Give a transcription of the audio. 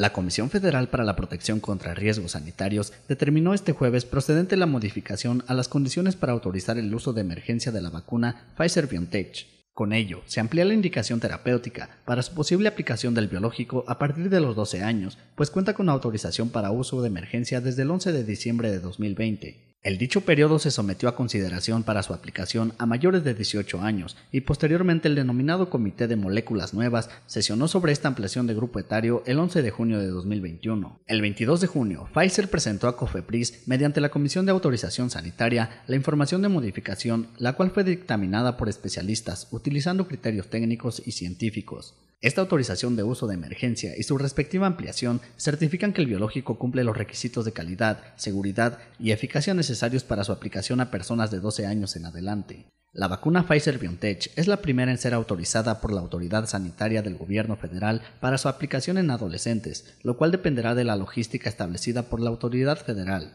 La Comisión Federal para la Protección contra Riesgos Sanitarios determinó este jueves procedente la modificación a las condiciones para autorizar el uso de emergencia de la vacuna Pfizer-BioNTech. Con ello, se amplía la indicación terapéutica para su posible aplicación del biológico a partir de los 12 años, pues cuenta con autorización para uso de emergencia desde el 11 de diciembre de 2020. El dicho periodo se sometió a consideración para su aplicación a mayores de 18 años y posteriormente el denominado Comité de Moléculas Nuevas sesionó sobre esta ampliación de grupo etario el 11 de junio de 2021. El 22 de junio, Pfizer presentó a COFEPRIS mediante la Comisión de Autorización Sanitaria la información de modificación, la cual fue dictaminada por especialistas utilizando criterios técnicos y científicos. Esta autorización de uso de emergencia y su respectiva ampliación certifican que el biológico cumple los requisitos de calidad, seguridad y eficacia necesarios para su aplicación a personas de 12 años en adelante. La vacuna Pfizer BioNTech es la primera en ser autorizada por la autoridad sanitaria del gobierno federal para su aplicación en adolescentes, lo cual dependerá de la logística establecida por la autoridad federal.